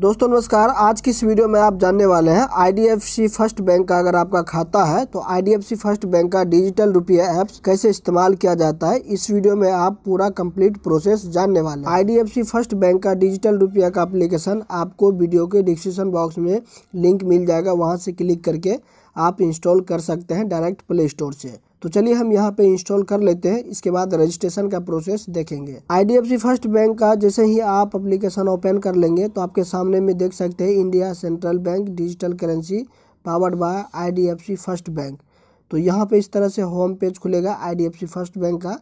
दोस्तों नमस्कार आज की इस वीडियो में आप जानने वाले हैं आईडीएफसी फर्स्ट बैंक का अगर आपका खाता है तो आईडीएफसी फर्स्ट बैंक का डिजिटल रुपया ऐप्स कैसे इस्तेमाल किया जाता है इस वीडियो में आप पूरा कंप्लीट प्रोसेस जानने वाले हैं आईडीएफसी फर्स्ट बैंक का डिजिटल रुपया का एप्लीकेशन आपको वीडियो के डिस्क्रिप्शन बॉक्स में लिंक मिल जाएगा वहाँ से क्लिक करके आप इंस्टॉल कर सकते हैं डायरेक्ट प्ले स्टोर से तो चलिए हम यहाँ पे इंस्टॉल कर लेते हैं इसके बाद रजिस्ट्रेशन का प्रोसेस देखेंगे आई फर्स्ट बैंक का जैसे ही आप अप्लीकेशन ओपन कर लेंगे तो आपके सामने में देख सकते हैं India central bank digital currency powered by I first bank तो यहाँ पे इस तरह से होम पेज खुलेगा आई फर्स्ट बैंक का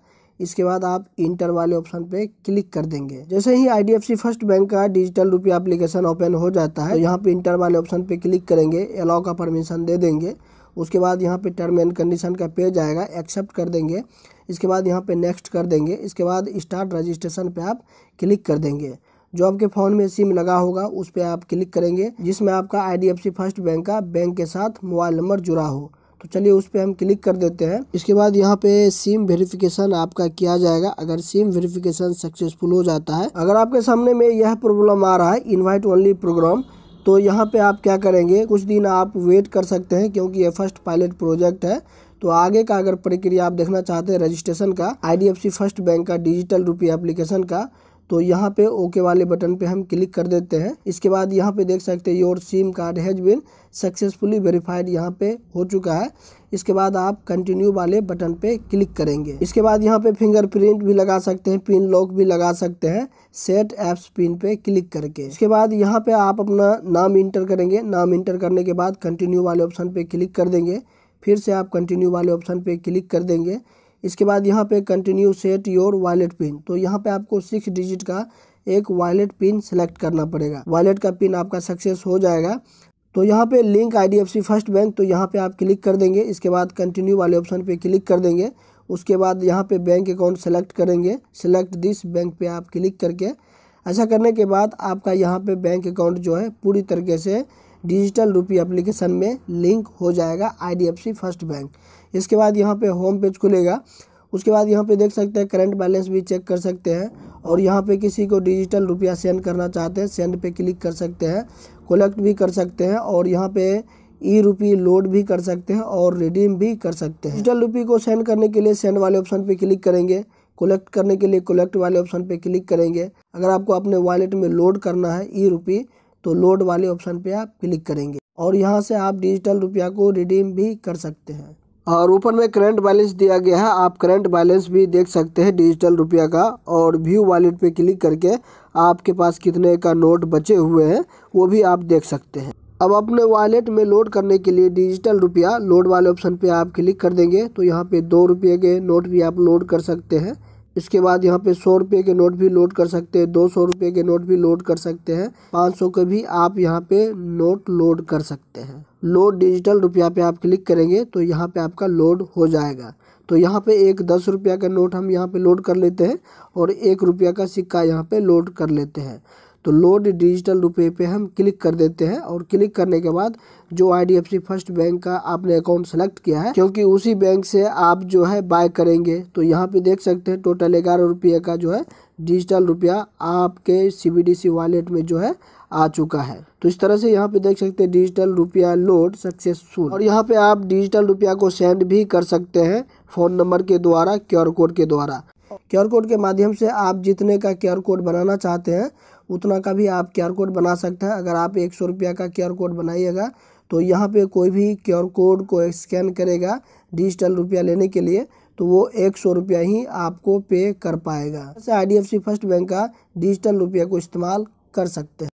इसके बाद आप इंटर वाले ऑप्शन पे क्लिक कर देंगे जैसे ही आई फर्स्ट बैंक का डिजिटल रुपया एप्लीकेशन ओपन हो जाता है तो यहाँ पे इंटर वाले ऑप्शन पे क्लिक करेंगे अलाउ का परमिशन दे देंगे उसके बाद यहाँ पे टर्म एंड कंडीशन का पेज आएगा एक्सेप्ट कर देंगे इसके बाद यहाँ पे नेक्स्ट कर देंगे इसके बाद स्टार्ट रजिस्ट्रेशन पे आप क्लिक कर देंगे जो आपके फ़ोन में सिम लगा होगा उस पर आप क्लिक करेंगे जिसमें आपका आई फर्स्ट बैंक का बैंक के साथ मोबाइल नंबर जुड़ा हो तो चलिए उस पर हम क्लिक कर देते हैं इसके बाद यहाँ पे सिम वेरिफिकेशन आपका किया जाएगा अगर सिम वेरिफिकेशन सक्सेसफुल हो जाता है अगर आपके सामने में यह प्रॉब्लम आ रहा है इनवाइट ओनली प्रोग्राम तो यहाँ पे आप क्या करेंगे कुछ दिन आप वेट कर सकते हैं क्योंकि ये फर्स्ट पायलट प्रोजेक्ट है तो आगे का अगर प्रक्रिया आप देखना चाहते हैं रजिस्ट्रेशन का आई फर्स्ट बैंक का डिजिटल रुपये अप्लीकेशन का तो यहाँ पे ओके वाले बटन पे हम क्लिक कर देते हैं इसके बाद यहाँ पे देख सकते हैं your SIM card has been successfully verified यहाँ पे हो चुका है इसके बाद आप कंटिन्यू वाले बटन पे क्लिक करेंगे इसके बाद यहाँ पे फिंगरप्रिंट भी लगा सकते हैं पिन लॉक भी लगा सकते हैं सेट ऐप्स पिन पे क्लिक करके इसके बाद यहाँ पे आप अपना नाम इंटर करेंगे नाम इंटर करने के बाद कंटिन्यू वाले ऑप्शन पे क्लिक कर देंगे फिर से आप कंटिन्यू वाले ऑप्शन पे क्लिक कर देंगे इसके बाद यहाँ पे continue set your wallet pin तो यहाँ पे आपको सिक्स डिजिट का एक वॉलेट पिन सेलेक्ट करना पड़ेगा वॉलेट का पिन आपका सक्सेस हो जाएगा तो यहाँ पे लिंक आईडीएफसी फर्स्ट बैंक तो यहाँ पे आप क्लिक कर देंगे इसके बाद कंटिन्यू वाले ऑप्शन पे क्लिक कर देंगे उसके बाद यहाँ पे बैंक अकाउंट सेलेक्ट करेंगे सेलेक्ट दिस बैंक पे आप क्लिक करके ऐसा करने के बाद आपका यहाँ पे बैंक अकाउंट जो है पूरी तरीके से डिजिटल रूपी एप्लीकेशन में लिंक हो जाएगा आईडीएफसी फर्स्ट बैंक इसके बाद यहाँ पे होम पेज खुलेगा उसके बाद यहाँ पे देख सकते हैं करंट बैलेंस भी चेक कर सकते हैं और यहाँ पे किसी को डिजिटल रुपया सेंड करना चाहते हैं सेंड पे क्लिक कर सकते हैं कलेक्ट भी कर सकते हैं और यहाँ पे ई रुपी लोड भी कर सकते हैं और रिडीम भी कर सकते हैं डिजिटल रुपी को सेंड करने के लिए सेंड वाले ऑप्शन पर क्लिक करेंगे कलेक्ट करने के लिए कलेक्ट वाले ऑप्शन पर क्लिक करेंगे अगर आपको अपने वॉलेट में लोड करना है ई रुपी तो लोड वाले ऑप्शन पर आप क्लिक करेंगे और यहाँ से आप डिजिटल रुपया को रिडीम भी कर सकते हैं और ऊपर में करंट बैलेंस दिया गया है आप करंट बैलेंस भी देख सकते हैं डिजिटल रुपया का और व्यू वॉलेट पे क्लिक करके आपके पास कितने का नोट बचे हुए हैं वो भी आप देख सकते हैं अब अपने वॉलेट में लोड करने के लिए डिजिटल रुपया लोड वाले ऑप्शन पे आप क्लिक कर देंगे तो यहाँ पे दो रुपये के नोट भी आप लोड कर सकते हैं इसके बाद यहाँ पे सौ रुपये के नोट भी लोड कर सकते हैं दो सौ रुपये के नोट भी लोड कर सकते हैं पाँच सौ के भी आप यहाँ पे नोट लोड कर सकते हैं लोड डिजिटल रुपया पे आप क्लिक करेंगे तो यहाँ पे आपका लोड हो जाएगा तो यहाँ पे एक दस रुपया का नोट हम यहाँ पे लोड कर लेते हैं और एक रुपया का सिक्का यहाँ पर लोड कर लेते हैं तो लोड डिजिटल रुपये पे हम क्लिक कर देते हैं और क्लिक करने के बाद जो आई फर्स्ट बैंक का आपने अकाउंट सेलेक्ट किया है क्योंकि उसी बैंक से आप जो है बाय करेंगे तो यहाँ पे देख सकते हैं टोटल ग्यारह रुपये का जो है डिजिटल रुपया आपके सी वॉलेट में जो है आ चुका है तो इस तरह से यहाँ पे देख सकते हैं डिजिटल रुपया लोड सक्सेसफुल और यहाँ पे आप डिजिटल रुपया को सेंड भी कर सकते हैं फ़ोन नंबर के द्वारा क्यूआर कोड के द्वारा क्यूआर कोड के माध्यम से आप जितने का क्यूआर कोड बनाना चाहते हैं उतना का भी आप क्यू कोड बना सकते हैं अगर आप एक सौ रुपया का क्यू कोड बनाइएगा तो यहाँ पे कोई भी क्यू कोड को स्कैन करेगा डिजिटल रुपया लेने के लिए तो वो एक सौ रुपया ही आपको पे कर पाएगा जैसे I D F C first bank का डिजिटल रुपया को इस्तेमाल कर सकते हैं